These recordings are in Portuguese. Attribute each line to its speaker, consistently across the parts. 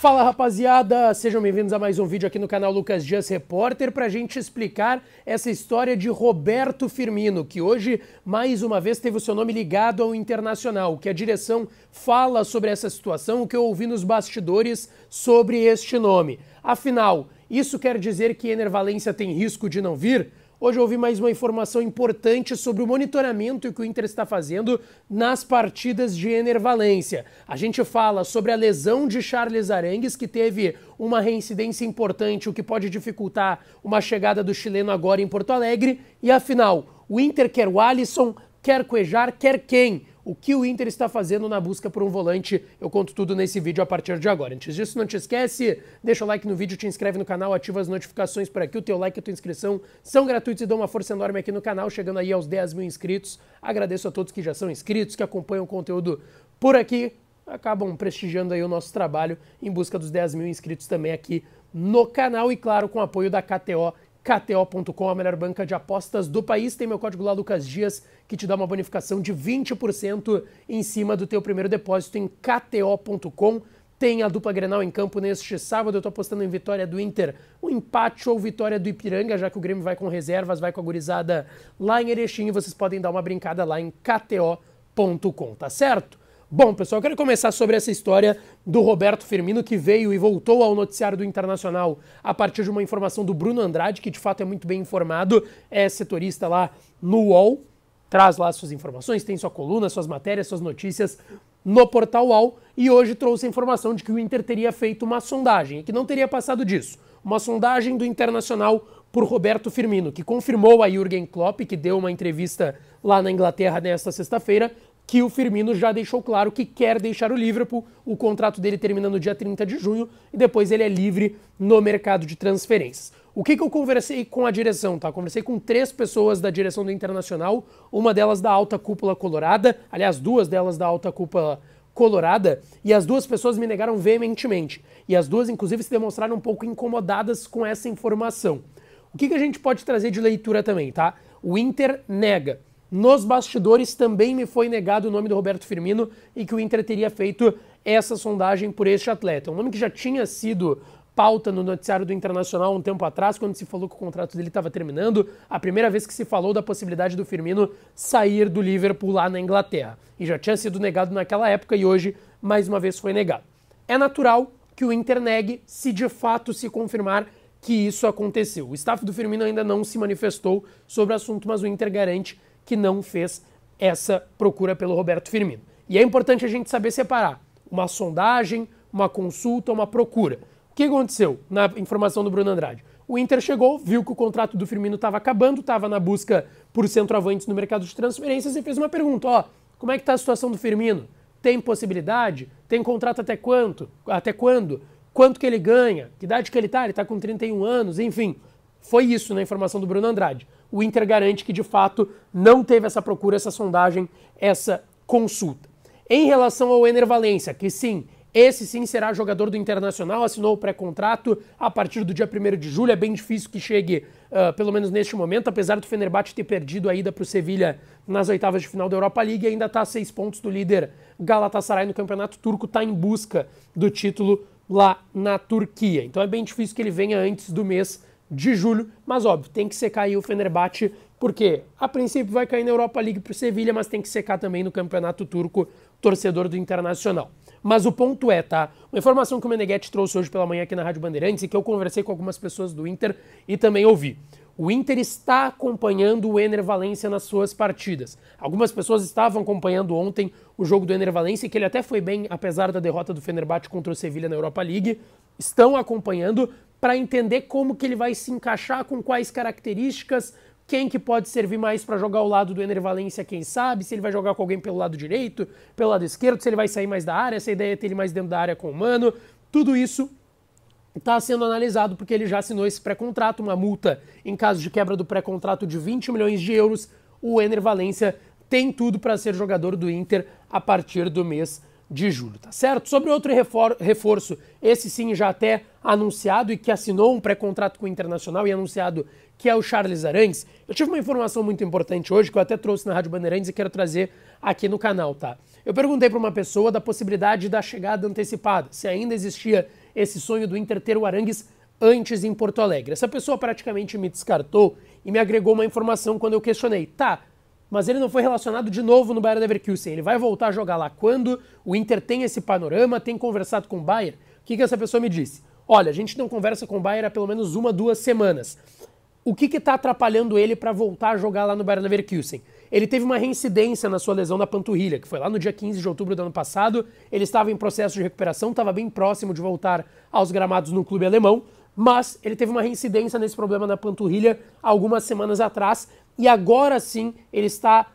Speaker 1: Fala rapaziada, sejam bem-vindos a mais um vídeo aqui no canal Lucas Dias Repórter para a gente explicar essa história de Roberto Firmino, que hoje mais uma vez teve o seu nome ligado ao internacional. O que a direção fala sobre essa situação, o que eu ouvi nos bastidores sobre este nome. Afinal, isso quer dizer que Enervalência Valência tem risco de não vir? Hoje eu ouvi mais uma informação importante sobre o monitoramento que o Inter está fazendo nas partidas de enervalência. A gente fala sobre a lesão de Charles Arangues, que teve uma reincidência importante, o que pode dificultar uma chegada do chileno agora em Porto Alegre. E afinal, o Inter quer o Alisson, quer Cuejar, quer quem? o que o Inter está fazendo na busca por um volante. Eu conto tudo nesse vídeo a partir de agora. Antes disso, não te esquece, deixa o like no vídeo, te inscreve no canal, ativa as notificações por aqui. O teu like e a tua inscrição são gratuitos e dão uma força enorme aqui no canal, chegando aí aos 10 mil inscritos. Agradeço a todos que já são inscritos, que acompanham o conteúdo por aqui, acabam prestigiando aí o nosso trabalho em busca dos 10 mil inscritos também aqui no canal e, claro, com o apoio da KTO, KTO.com, a melhor banca de apostas do país. Tem meu código lá, Lucas Dias, que te dá uma bonificação de 20% em cima do teu primeiro depósito em KTO.com. Tem a dupla Grenal em campo neste sábado. Eu estou apostando em vitória do Inter, um empate ou vitória do Ipiranga, já que o Grêmio vai com reservas, vai com a gurizada lá em Erechim. vocês podem dar uma brincada lá em KTO.com, tá certo? Bom, pessoal, eu quero começar sobre essa história do Roberto Firmino, que veio e voltou ao noticiário do Internacional a partir de uma informação do Bruno Andrade, que de fato é muito bem informado, é setorista lá no UOL, traz lá suas informações, tem sua coluna, suas matérias, suas notícias no portal UOL, e hoje trouxe a informação de que o Inter teria feito uma sondagem, e que não teria passado disso. Uma sondagem do Internacional por Roberto Firmino, que confirmou a Jürgen Klopp, que deu uma entrevista lá na Inglaterra nesta sexta-feira, que o Firmino já deixou claro que quer deixar o Liverpool, o contrato dele termina no dia 30 de junho e depois ele é livre no mercado de transferências. O que, que eu conversei com a direção, tá? Conversei com três pessoas da direção do Internacional, uma delas da alta cúpula colorada, aliás, duas delas da alta cúpula colorada, e as duas pessoas me negaram veementemente. E as duas, inclusive, se demonstraram um pouco incomodadas com essa informação. O que, que a gente pode trazer de leitura também, tá? O Inter nega nos bastidores também me foi negado o nome do Roberto Firmino e que o Inter teria feito essa sondagem por este atleta. Um nome que já tinha sido pauta no noticiário do Internacional um tempo atrás, quando se falou que o contrato dele estava terminando, a primeira vez que se falou da possibilidade do Firmino sair do Liverpool lá na Inglaterra. E já tinha sido negado naquela época e hoje, mais uma vez, foi negado. É natural que o Inter negue se de fato se confirmar que isso aconteceu. O staff do Firmino ainda não se manifestou sobre o assunto, mas o Inter garante que não fez essa procura pelo Roberto Firmino. E é importante a gente saber separar uma sondagem, uma consulta, uma procura. O que aconteceu na informação do Bruno Andrade? O Inter chegou, viu que o contrato do Firmino estava acabando, estava na busca por centroavantes no mercado de transferências e fez uma pergunta: ó, como é que está a situação do Firmino? Tem possibilidade? Tem contrato até quanto? Até quando? Quanto que ele ganha? Que idade que ele está? Ele está com 31 anos, enfim. Foi isso na informação do Bruno Andrade o Inter garante que de fato não teve essa procura, essa sondagem, essa consulta. Em relação ao Ener Valência, que sim, esse sim será jogador do Internacional, assinou o pré-contrato a partir do dia 1 de julho. É bem difícil que chegue, uh, pelo menos neste momento, apesar do Fenerbahçe ter perdido a ida para o Sevilha nas oitavas de final da Europa League, ainda está a seis pontos do líder Galatasaray no Campeonato Turco, está em busca do título lá na Turquia. Então é bem difícil que ele venha antes do mês de julho, mas óbvio, tem que secar aí o Fenerbahçe, porque a princípio vai cair na Europa League para o Sevilha, mas tem que secar também no Campeonato Turco, torcedor do Internacional. Mas o ponto é, tá? Uma informação que o Meneghetti trouxe hoje pela manhã aqui na Rádio Bandeirantes e que eu conversei com algumas pessoas do Inter e também ouvi. O Inter está acompanhando o Ener Valência nas suas partidas. Algumas pessoas estavam acompanhando ontem o jogo do Ener Valência, que ele até foi bem, apesar da derrota do Fenerbahçe contra o Sevilha na Europa League. Estão acompanhando, para entender como que ele vai se encaixar, com quais características, quem que pode servir mais para jogar ao lado do Enervalência, Valência, quem sabe, se ele vai jogar com alguém pelo lado direito, pelo lado esquerdo, se ele vai sair mais da área, se a ideia é ter ele mais dentro da área com o Mano, tudo isso está sendo analisado porque ele já assinou esse pré-contrato, uma multa em caso de quebra do pré-contrato de 20 milhões de euros, o Enervalência Valência tem tudo para ser jogador do Inter a partir do mês de julho, tá certo? Sobre outro reforço, esse sim já até anunciado e que assinou um pré-contrato com o Internacional e anunciado que é o Charles Arangues. Eu tive uma informação muito importante hoje que eu até trouxe na Rádio Bandeirantes e quero trazer aqui no canal, tá? Eu perguntei para uma pessoa da possibilidade da chegada antecipada, se ainda existia esse sonho do Inter ter o Arangues antes em Porto Alegre. Essa pessoa praticamente me descartou e me agregou uma informação quando eu questionei. Tá, mas ele não foi relacionado de novo no Bayern Leverkusen. Ele vai voltar a jogar lá quando o Inter tem esse panorama, tem conversado com o Bayern. O que, que essa pessoa me disse? Olha, a gente não conversa com o Bayern há pelo menos uma, duas semanas. O que está atrapalhando ele para voltar a jogar lá no Bayern Leverkusen? Ele teve uma reincidência na sua lesão da panturrilha, que foi lá no dia 15 de outubro do ano passado. Ele estava em processo de recuperação, estava bem próximo de voltar aos gramados no clube alemão, mas ele teve uma reincidência nesse problema na panturrilha algumas semanas atrás e agora sim ele está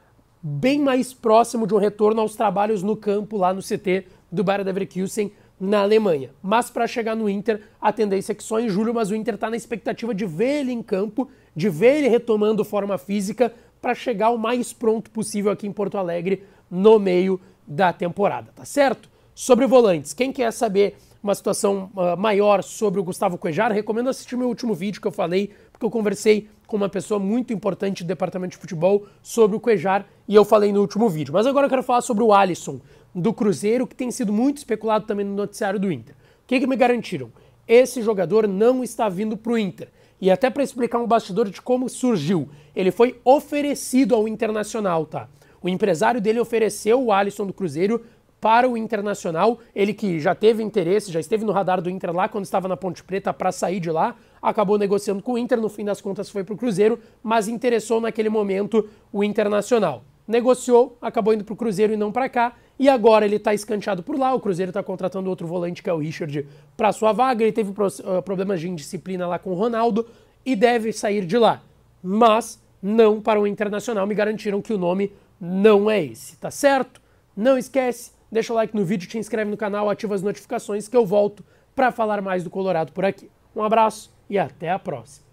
Speaker 1: bem mais próximo de um retorno aos trabalhos no campo lá no CT do Bayer Leverkusen na Alemanha. Mas para chegar no Inter, a tendência é que só em julho, mas o Inter está na expectativa de ver ele em campo, de ver ele retomando forma física para chegar o mais pronto possível aqui em Porto Alegre no meio da temporada, tá certo? Sobre volantes, quem quer saber uma situação uh, maior sobre o Gustavo Cuejar, recomendo assistir meu último vídeo que eu falei porque eu conversei com uma pessoa muito importante do departamento de futebol sobre o Cuejar e eu falei no último vídeo. Mas agora eu quero falar sobre o Alisson do Cruzeiro, que tem sido muito especulado também no noticiário do Inter. O que, que me garantiram? Esse jogador não está vindo para o Inter. E até para explicar um bastidor de como surgiu, ele foi oferecido ao Internacional, tá? O empresário dele ofereceu o Alisson do Cruzeiro para o Internacional. Ele que já teve interesse, já esteve no radar do Inter lá quando estava na Ponte Preta para sair de lá, acabou negociando com o Inter, no fim das contas foi para o Cruzeiro, mas interessou naquele momento o Internacional. Negociou, acabou indo para o Cruzeiro e não para cá, e agora ele está escanteado por lá. O Cruzeiro está contratando outro volante, que é o Richard, para sua vaga. Ele teve ah, problemas de indisciplina lá com o Ronaldo e deve sair de lá. Mas não para o Internacional. Me garantiram que o nome não é esse, tá certo? Não esquece, deixa o like no vídeo, te inscreve no canal, ativa as notificações que eu volto para falar mais do Colorado por aqui. Um abraço e até a próxima.